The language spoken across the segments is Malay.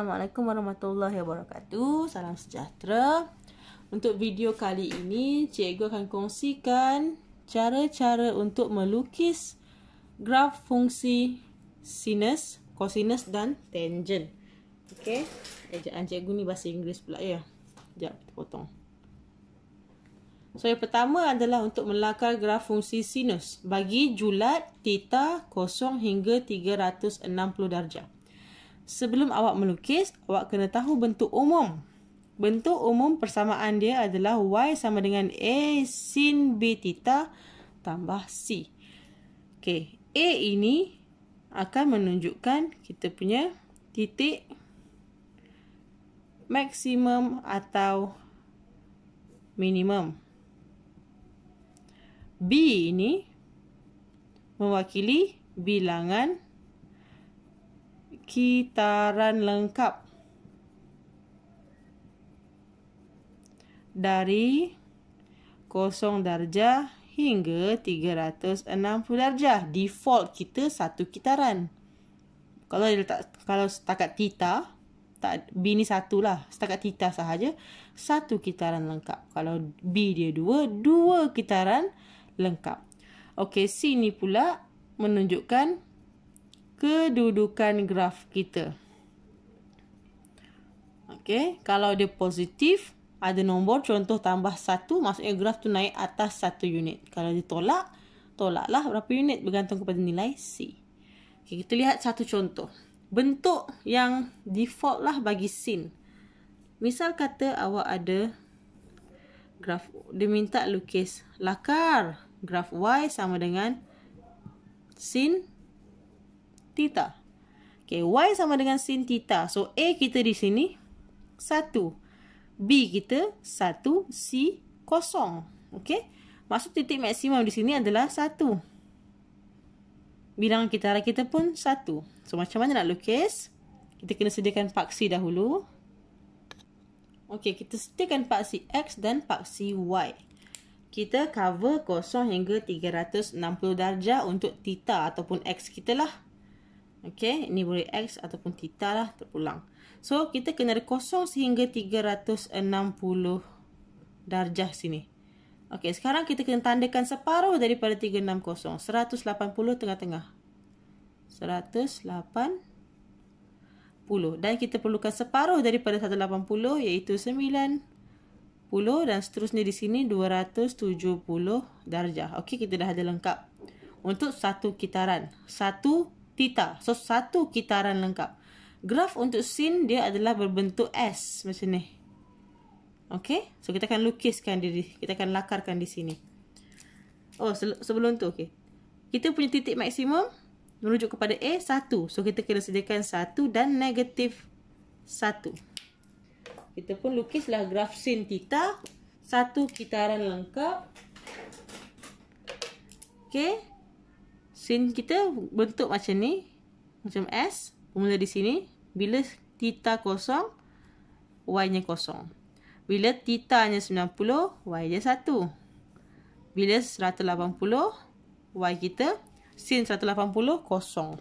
Assalamualaikum warahmatullahi wabarakatuh. Salam sejahtera. Untuk video kali ini, cikgu akan kongsikan cara-cara untuk melukis graf fungsi sinus, cosinus dan tangent. Okey. Ejaan cikgu ni bahasa Inggeris pula ya. Jap, kita potong. So, yang pertama adalah untuk melakar graf fungsi sinus bagi julat theta kosong hingga 360 darjah sebelum awak melukis, awak kena tahu bentuk umum. Bentuk umum persamaan dia adalah Y sama dengan A sin B tita tambah C. Okay, A ini akan menunjukkan kita punya titik maksimum atau minimum. B ini mewakili bilangan Kitaran lengkap dari 0 darjah hingga 360 darjah default kita satu kitaran kalau dia letak, kalau setakat tita tak B ni satu lah setakat tita sahaja satu kitaran lengkap kalau B dia dua dua kitaran lengkap Okey, sini pula menunjukkan kedudukan graf kita. Okey, kalau dia positif, ada nombor contoh tambah 1, maksudnya graf tu naik atas 1 unit. Kalau dia tolak, tolaklah berapa unit bergantung kepada nilai C. Okey, kita lihat satu contoh. Bentuk yang default lah bagi sin. Misal kata awak ada graf, dia minta lukis lakar graf Y sama dengan sin theta. Okay, y sama dengan sin theta. So, A kita di sini 1. B kita 1. C kosong. Okay. Maksud titik maksimum di sini adalah 1. Bilangan kita arah kita pun 1. So, macam mana nak lukis? Kita kena sediakan paksi dahulu. Okay, kita sediakan paksi X dan paksi Y. Kita cover kosong hingga 360 darjah untuk theta ataupun X kita lah. Okey, ini boleh X ataupun theta lah terpulang. So, kita kena ada kosong sehingga 360 darjah sini. Okey, sekarang kita kena tandakan separuh daripada 360. 180 tengah-tengah. 180. Dan kita perlukan separuh daripada 180 iaitu 90 dan seterusnya di sini 270 darjah. Okey, kita dah ada lengkap. Untuk satu kitaran. Satu theta. So satu kitaran lengkap. Graf untuk sin dia adalah berbentuk S macam ni. Okay. So kita akan lukiskan diri. Kita akan lakarkan di sini. Oh sebelum tu okay. Kita punya titik maksimum merujuk kepada A satu. So kita kena sediakan satu dan negatif satu. Kita pun lukislah graf sin theta. Satu kitaran lengkap. Okay sin kita bentuk macam ni macam S bermula di sini bila tita kosong y nya kosong bila tita nya 90 y dia 1 bila 180 y kita sin 180 kosong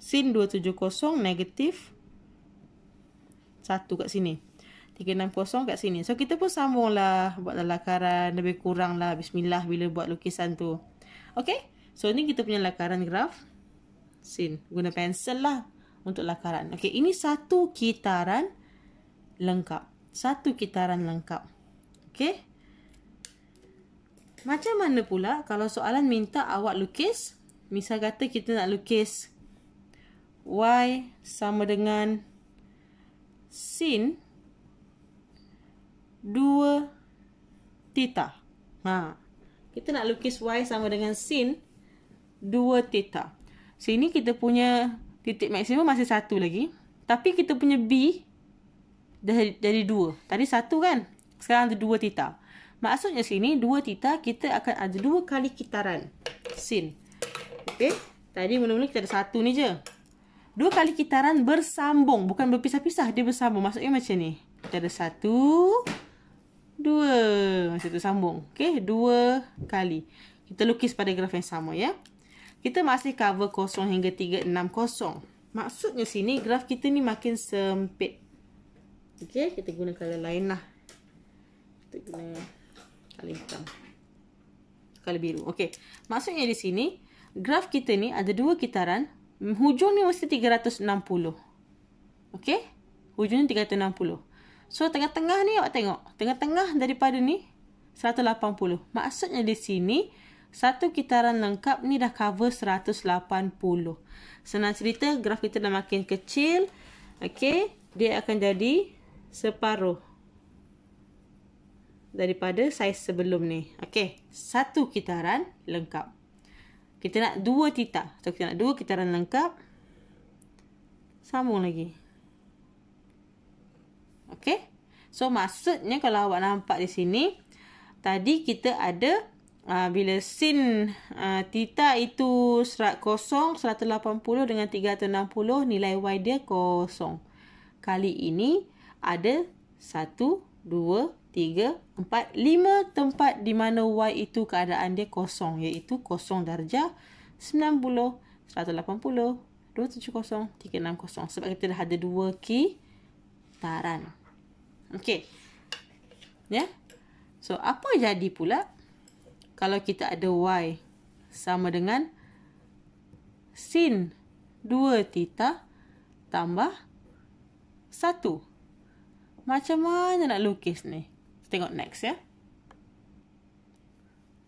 sin 270 kosong negatif 1 kat sini 360 kat sini. So kita pun sambunglah buat lakaran lebih kuranglah bismillah bila buat lukisan tu. Okay? So ni kita punya lakaran graf sin. Guna pensel lah untuk lakaran. Okey, ini satu kitaran lengkap. Satu kitaran lengkap. Okey. Macam mana pula kalau soalan minta awak lukis? Misal kata kita nak lukis y sama dengan sin 2 theta. Ha. Kita nak lukis y sama dengan sin 2 theta. Sini kita punya titik maksimum masih satu lagi. Tapi kita punya B dah jadi 2. Tadi satu kan? Sekarang ada 2 theta. Maksudnya sini 2 theta kita akan ada 2 kali kitaran sin. Okey. Tadi mula-mula kita ada satu ni je. 2 kali kitaran bersambung. Bukan berpisah-pisah. Dia bersambung. Maksudnya macam ni. Kita ada 1, 2. Macam tu sambung. Okey. 2 kali. Kita lukis pada graf yang sama ya kita masih cover kosong hingga 360. Maksudnya sini graf kita ni makin sempit. Okey, kita guna color lain lah. Kita guna color hitam. Color biru. Okey, maksudnya di sini graf kita ni ada dua kitaran. Hujung ni mesti 360. Okey, hujung ni 360. So, tengah-tengah ni awak tengok. Tengah-tengah daripada ni 180. Maksudnya di sini satu kitaran lengkap ni dah cover 180. Senang cerita, graf kita dah makin kecil. Okey, dia akan jadi separuh daripada saiz sebelum ni. Okey, satu kitaran lengkap. Kita nak dua titak. So, kita nak dua kitaran lengkap. Sambung lagi. Okey. So, maksudnya kalau awak nampak di sini, tadi kita ada uh, bila sin uh, ah, tita itu serat kosong 180 dengan 360 nilai y dia kosong. Kali ini ada 1 2 3 4 5 tempat di mana y itu keadaan dia kosong iaitu kosong darjah 90 180 270-360 sebab kita dah ada dua kitaran. Okay. Ya. Yeah. So, apa jadi pula? kalau kita ada y sama dengan sin 2 theta tambah 1. Macam mana nak lukis ni? Tengok next ya.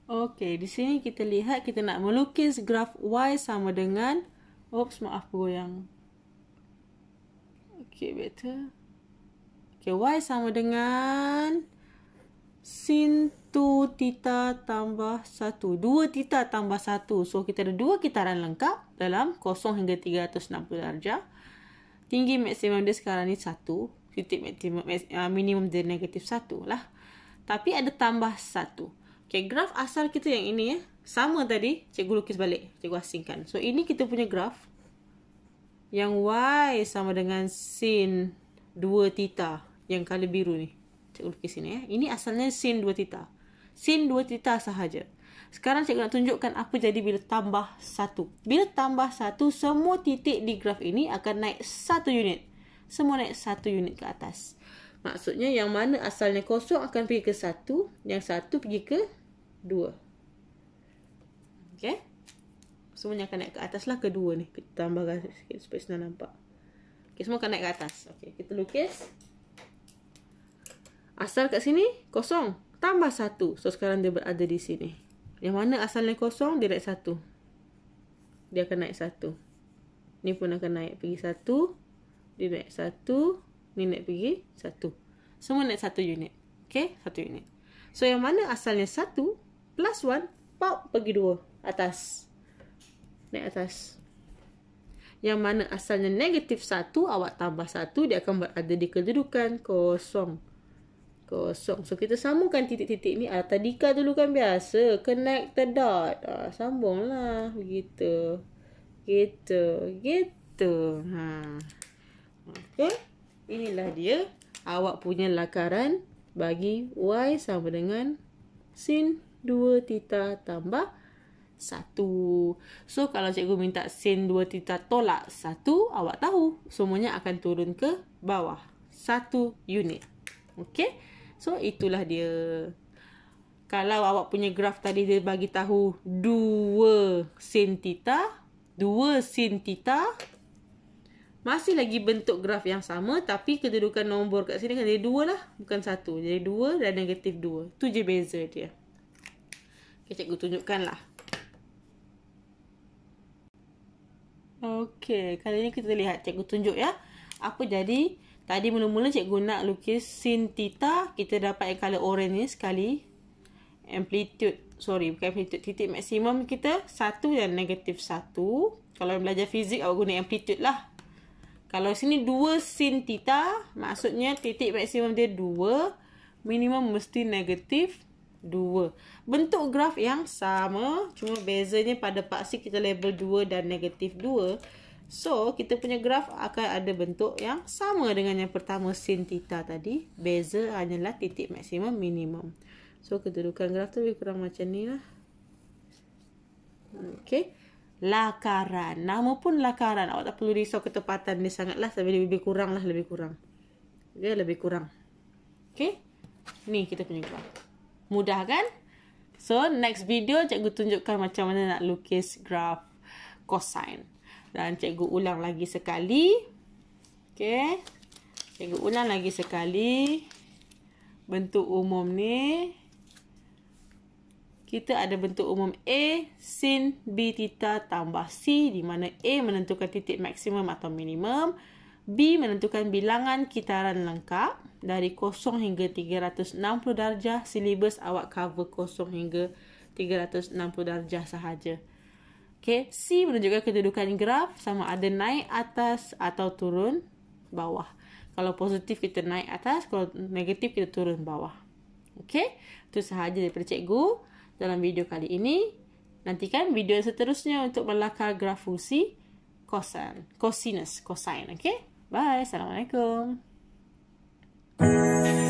Okey, di sini kita lihat kita nak melukis graf y sama dengan Oops, maaf goyang. Okay, better. Okay, y sama dengan sin satu tita tambah satu. Dua tita tambah satu. So, kita ada dua kitaran lengkap dalam kosong hingga 360 darjah. Tinggi maksimum dia sekarang ni satu. Titik maksimum, uh, minimum dia negatif satu lah. Tapi ada tambah satu. Okay, graf asal kita yang ini ya. Sama tadi, cikgu lukis balik. Cikgu asingkan. So, ini kita punya graf. Yang Y sama dengan sin 2 tita. Yang color biru ni. Cikgu lukis sini ya. Eh. Ini asalnya sin 2 tita sin 2 tita sahaja. Sekarang cikgu nak tunjukkan apa jadi bila tambah 1. Bila tambah 1, semua titik di graf ini akan naik 1 unit. Semua naik 1 unit ke atas. Maksudnya yang mana asalnya kosong akan pergi ke 1, yang 1 pergi ke 2. Okay? Semuanya akan naik ke atas lah ke 2 ni. Kita tambahkan sikit supaya senang nampak. Okay, semua akan naik ke atas. Okay, kita lukis. Asal kat sini, kosong tambah satu. So sekarang dia berada di sini. Yang mana asalnya kosong, dia naik satu. Dia akan naik satu. Ni pun akan naik pergi satu. Dia naik satu. Ni naik pergi satu. Semua naik satu unit. Okay, satu unit. So yang mana asalnya satu, plus one, pop pergi dua. Atas. Naik atas. Yang mana asalnya negatif satu, awak tambah satu, dia akan berada di kedudukan kosong kosong. So kita sambungkan titik-titik ni. Ah, tadika dulu kan biasa. Connect the dot. Ah, sambunglah. Begitu. Gitu. Gitu. Ha. Okay. Inilah dia. Awak punya lakaran bagi Y sama dengan sin 2 tita tambah 1. So kalau cikgu minta sin 2 tita tolak 1, awak tahu semuanya akan turun ke bawah. 1 unit. Okay. So itulah dia. Kalau awak punya graf tadi dia bagi tahu 2 sin theta, 2 sin theta masih lagi bentuk graf yang sama tapi kedudukan nombor kat sini kan jadi 2 lah, bukan 1. Jadi 2 dan negatif 2. Tu je beza dia. Okay, cikgu tunjukkanlah. Okey, kali ni kita lihat cikgu tunjuk ya. Apa jadi Tadi mula-mula cikgu nak lukis sin tita, kita dapat yang color orange ni sekali. Amplitude, sorry bukan amplitude, titik maksimum kita satu dan negatif satu. Kalau belajar fizik awak guna amplitude lah. Kalau sini dua sin tita, maksudnya titik maksimum dia dua, minimum mesti negatif dua. Bentuk graf yang sama, cuma bezanya pada paksi kita label dua dan negatif dua. So, kita punya graf akan ada bentuk yang sama dengan yang pertama sin theta tadi. Beza hanyalah titik maksimum minimum. So, kedudukan graf tu lebih kurang macam ni lah. Okay. Lakaran. Nama pun lakaran. Awak tak perlu risau ketepatan ni sangat lah. Tapi lebih kurang lah, lebih kurang. Okay, lebih kurang. Okay. Ni kita punya graf. Mudah kan? So, next video cikgu tunjukkan macam mana nak lukis graf cosine. Dan cikgu ulang lagi sekali. Okey. Cikgu ulang lagi sekali. Bentuk umum ni. Kita ada bentuk umum A sin B tita tambah C di mana A menentukan titik maksimum atau minimum. B menentukan bilangan kitaran lengkap dari kosong hingga 360 darjah silibus awak cover kosong hingga 360 darjah sahaja. Okay, C menunjukkan kedudukan graf sama ada naik atas atau turun bawah. Kalau positif kita naik atas, kalau negatif kita turun bawah. Okay, itu sahaja daripada cikgu dalam video kali ini. Nantikan video yang seterusnya untuk melakar graf fungsi kosan, kosinus, kosain. Okay, bye. Assalamualaikum. Thank you.